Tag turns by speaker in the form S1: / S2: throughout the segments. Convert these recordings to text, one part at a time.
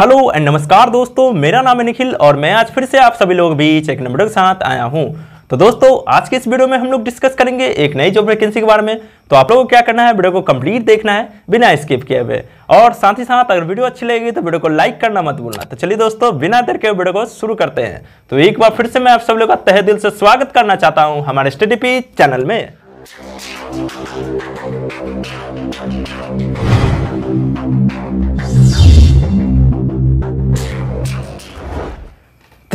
S1: hello and नमस्कार दोस्तों मेरा नाम है निखिल और मैं आज फिर से आप सभी लोग बीच एक नंबर के साथ आया हूँ तो दोस्तों आज के इस वीडियो में हम लोग डिस्कस करेंगे एक नई जॉब वैकेंसी के बारे में तो आप लोगों को क्या करना है वीडियो को कंप्लीट देखना है बिना स्किप किए हुए और साथ ही साथ अगर वीडियो अच्छी लगेगी तो वीडियो को लाइक करना मत भूलना तो चलिए दोस्तों बिना देर के वीडियो को शुरू करते हैं तो एक बार फिर से मैं आप सब लोग का तहे दिल से स्वागत करना चाहता हूँ हमारे स्टडी चैनल में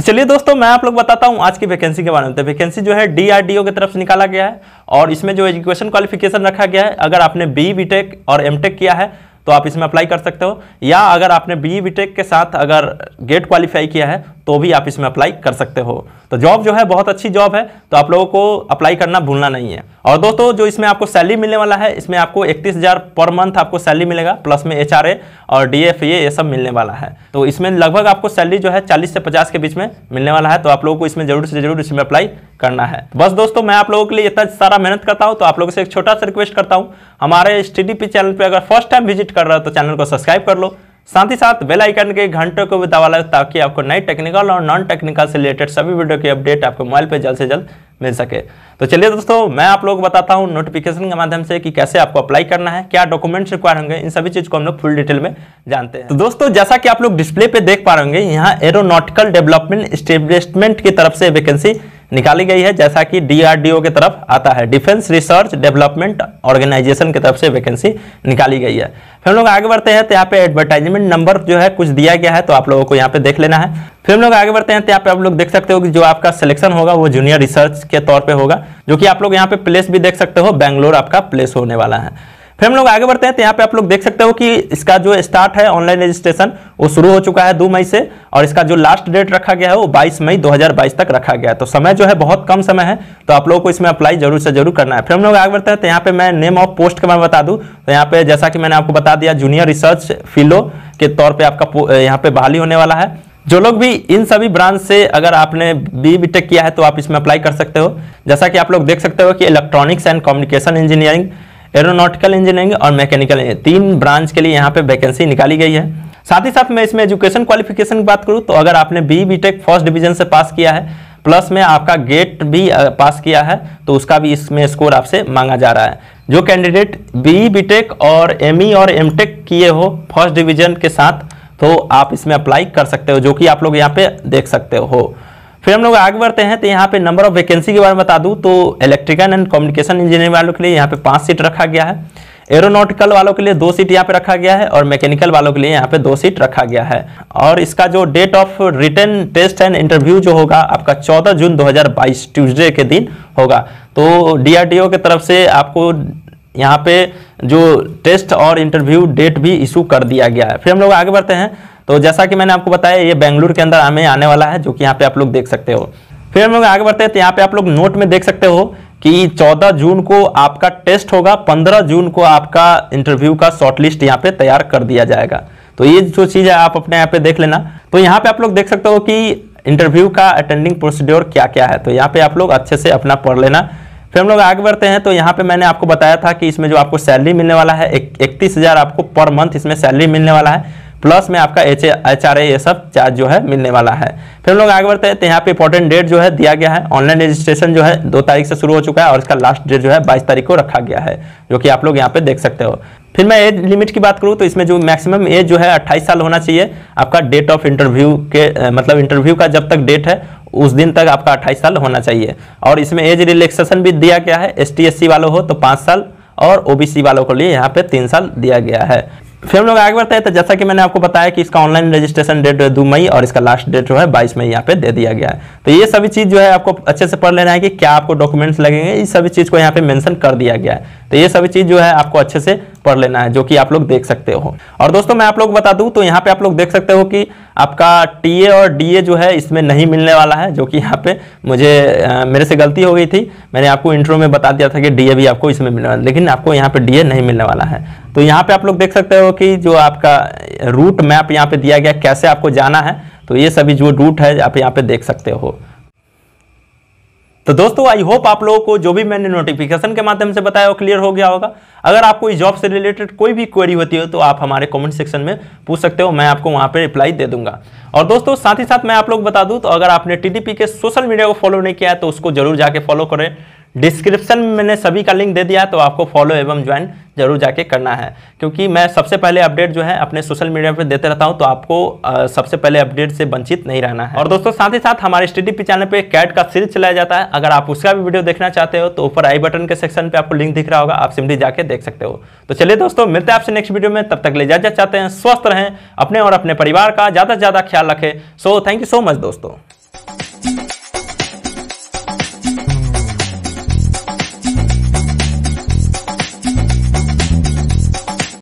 S1: चलिए दोस्तों मैं आप लोग बताता हूँ आज की वैकेंसी के बारे में तो वैकेंसी जो है डीआरडीओ की तरफ से निकाला गया है और इसमें जो एजुकेशन क्वालिफिकेशन रखा गया है अगर आपने बी बीटेक और एमटेक किया है तो आप इसमें अप्लाई कर सकते हो या अगर आपने बी बीटेक के साथ अगर गेट क्वालिफाई किया है तो भी आप इसमें अप्लाई कर सकते हो तो जॉब जो है बहुत अच्छी जॉब है तो आप लोगों को अप्लाई करना भूलना नहीं है और दोस्तों जो इसमें आपको सैलरी मिलने वाला है इसमें आपको इकतीस हज़ार पर मंथ आपको सैलरी मिलेगा प्लस में एच और डी e ये सब मिलने वाला है तो इसमें लगभग आपको सैलरी जो है चालीस से पचास के बीच में मिलने वाला है तो आप लोगों को इसमें जरूर से जरूर इसमें अप्लाई करना है बस दोस्तों मैं आप लोगों के लिए इतना सारा मेहनत करता हूँ तो आप लोगों से एक छोटा सा रिक्वेस्ट करता हूँ हमारे एस चैनल पर अगर फर्स्ट टाइम विजिट कर रहा है तो चैनल को सब्सक्राइब कर लो साथ ही साथ बेल आइकन के घंटों को भी दबा लगे ताकि आपको नई टेक्निकल और नॉन टेक्निकल से रिलेटेड सभी वीडियो की अपडेट आपके मोबाइल पर जल्द से जल्द मिल सके तो चलिए दोस्तों मैं आप लोग को बताता हूँ नोटिफिकेशन के माध्यम से कि कैसे आपको अप्लाई करना है क्या डॉक्यूमेंट्स रिक्वायर होंगे इन सभी चीज़ को हम लोग फुल डिटेल में जानते हैं तो दोस्तों जैसा कि आप लोग डिस्प्ले पे देख पा रहे होंगे यहाँ एरोनॉटिकल डेवलपमेंट स्टेब्लिशमेंट की तरफ से वैकेंसी निकाली गई है जैसा कि डीआरडीओ की तरफ आता है डिफेंस रिसर्च डेवलपमेंट ऑर्गेनाइजेशन की तरफ से वैकेंसी निकाली गई है फिर हम लोग आगे बढ़ते हैं तो यहाँ पे एडवर्टाइजमेंट नंबर जो है कुछ दिया गया है तो आप लोगों को यहाँ पे देख लेना है फिर हम लोग आगे बढ़ते हैं तो यहाँ पे आप लोग देख सकते हो कि जो आपका सिलेक्शन होगा वो जूनियर रिसर्च के तौर पर होगा जो कि आप लोग यहाँ पे प्लेस भी देख सकते हो बैंगलोर आपका प्लेस होने वाला है फिर हम लोग आगे बढ़ते हैं तो यहाँ पे आप लोग देख सकते हो कि इसका जो स्टार्ट है ऑनलाइन रजिस्ट्रेशन वो शुरू हो चुका है दो मई से और इसका जो लास्ट डेट रखा गया है वो 22 मई 2022 तक रखा गया है तो समय जो है बहुत कम समय है तो आप लोगों को इसमें अप्लाई जरूर से जरूर करना है फिर हम लोग आगे बढ़ते हैं तो यहाँ पे मैं नेम ऑफ पोस्ट के बारे में बता दूँ तो यहाँ पे जैसा कि मैंने आपको बता दिया जूनियर रिसर्च फिलो के तौर पर आपका यहाँ पे बहाली होने वाला है जो लोग भी इन सभी ब्रांच से अगर आपने बी बी टेक किया है तो आप इसमें अप्लाई कर सकते हो जैसा कि आप लोग देख सकते हो कि electronics and communication engineering aeronautical engineering और मैकेनिकल तीन ब्रांच के लिए यहाँ पे वैकेंसी निकाली गई है साथ ही साथ मैं इसमें एजुकेशन क्वालिफिकेशन की बात करूँ तो अगर आपने B B tech first division से पास किया है प्लस में आपका गेट भी पास किया है तो उसका भी इसमें स्कोर आपसे मांगा जा रहा है जो कैंडिडेट बी बी टेक और एम ई e और एम टेक किए हो फर्स्ट डिवीजन के साथ तो आप इसमें अप्लाई कर सकते हो जो कि आप लोग यहाँ पे देख सकते हो फिर हम लोग आगे बढ़ते हैं तो यहाँ पे नंबर ऑफ वैकेंसी के बारे में बता दूँ तो इलेक्ट्रिकल एंड कम्युनिकेशन इंजीनियरिंग वालों के लिए यहाँ पे पाँच सीट रखा गया है एरोनॉटिकल वालों के लिए दो सीट यहाँ पे रखा गया है और मैकेनिकल वालों के लिए यहाँ पे दो सीट रखा गया है और इसका जो date of written test and interview जो होगा आपका 14 जून 2022 ट्यूसडे के दिन होगा तो डीआरडीओ के तरफ से आपको यहाँ पे जो टेस्ट और इंटरव्यू डेट भी इशू कर दिया गया है फिर हम लोग आगे बढ़ते हैं तो जैसा कि मैंने आपको बताया ये बेंगलुरु के अंदर हमें आने वाला है जो कि यहाँ पे आप लोग देख सकते हो फिर हम लोग आगे बढ़ते हैं तो यहाँ पे आप लोग नोट में देख सकते हो कि 14 जून को आपका टेस्ट होगा 15 जून को आपका इंटरव्यू का शॉर्टलिस्ट यहाँ पे तैयार कर दिया जाएगा तो ये जो चीज़ है आप अपने यहाँ पे देख लेना तो यहाँ पे आप लोग देख सकते हो कि इंटरव्यू का अटेंडिंग प्रोसीड्योर क्या क्या है तो यहाँ पे आप लोग अच्छे से अपना पढ़ लेना फिर हम लोग आगे बढ़ते हैं तो यहाँ पे मैंने आपको बताया था कि इसमें जो आपको सैलरी मिलने वाला है इकतीस हज़ार आपको पर मंथ इसमें सैलरी मिलने वाला है प्लस में आपका एच एच आर ए ये सब चार्ज जो है मिलने वाला है फिर हम लोग आगे बढ़ते हैं तो यहाँ पे इंपॉर्टेंट डेट जो है दिया गया है ऑनलाइन रजिस्ट्रेशन जो है दो तारीख से शुरू हो चुका है और इसका लास्ट डेट जो है बाईस तारीख को रखा गया है जो कि आप लोग यहाँ पे देख सकते हो फिर मैं एज लिमिट की बात करूँ तो इसमें जो मैक्सिमम एज जो है अट्ठाईस साल होना चाहिए आपका डेट ऑफ इंटरव्यू के मतलब इंटरव्यू का जब तक डेट है उस दिन तक आपका अट्ठाईस साल होना चाहिए और इसमें एज रिलेक्सेशन भी दिया गया है एस टी वालों हो तो पाँच साल और ओबीसी वालों के लिए यहाँ पे तीन साल दिया गया है फिर हम लोग आगे बढ़ते हैं तो जैसा कि मैंने आपको बताया कि इसका ऑनलाइन रजिस्ट्रेशन डेट दो मई और इसका लास्ट डेट जो है बाईस मई यहाँ पे दे दिया गया है तो ये सभी चीज़ जो है आपको अच्छे से पढ़ लेना है कि क्या आपको डॉक्यूमेंट्स लगेंगे इस सभी चीज़ को यहाँ पे मेंशन कर दिया गया है तो ये सभी चीज़ जो है आपको अच्छे से पढ़ लेना है जो कि आप लोग देख सकते हो और दोस्तों मैं आप लोग बता दूं तो यहाँ पे आप लोग देख सकते हो कि आपका टीए और डीए जो है इसमें नहीं मिलने वाला है जो कि यहाँ पे मुझे आ, मेरे से गलती हो गई थी मैंने आपको इंट्रो में बता दिया था कि डीए भी आपको इसमें मिलने वाला लेकिन आपको यहाँ पे डीए नहीं मिलने वाला है तो यहाँ पे आप लोग देख सकते हो कि जो आपका रूट मैप यहाँ पे दिया गया कैसे आपको जाना है तो ये सभी जो रूट है आप यहाँ पे देख सकते हो तो दोस्तों आई होप आप लोगों को जो भी मैंने नोटिफिकेशन के माध्यम से बताया वो क्लियर हो गया होगा अगर आपको इस जॉब से रिलेटेड कोई भी क्वेरी होती हो तो आप हमारे कमेंट सेक्शन में पूछ सकते हो मैं आपको वहां पे रिप्लाई दे दूंगा और दोस्तों साथ ही साथ मैं आप लोग बता दूं तो अगर आपने टीडीपी के सोशल मीडिया को फॉलो नहीं किया है तो उसको जरूर जाके फॉलो करें डिस्क्रिप्शन में मैंने सभी का लिंक दे दिया तो आपको फॉलो एवं ज्वाइन जरूर जाके करना है क्योंकि मैं सबसे पहले अपडेट जो है अपने सोशल मीडिया पर देते रहता हूँ तो आपको आ, सबसे पहले अपडेट से वंचित नहीं रहना है और दोस्तों साथ ही साथ हमारे स्टडी पी चैनल पे कैट का सीरीज चलाया जाता है अगर आप उसका भी वीडियो देखना चाहते हो तो ऊपर आई बटन के सेक्शन पर आपको लिंक दिख रहा होगा आप सिमली जाके देख सकते हो तो चलिए दोस्तों मिलते हैं आपसे नेक्स्ट वीडियो में तब तक ले जाते चाहते हैं स्वस्थ रहें अपने और अपने परिवार का ज़्यादा से ज़्यादा ख्याल रखें so thank you so much दोस्तों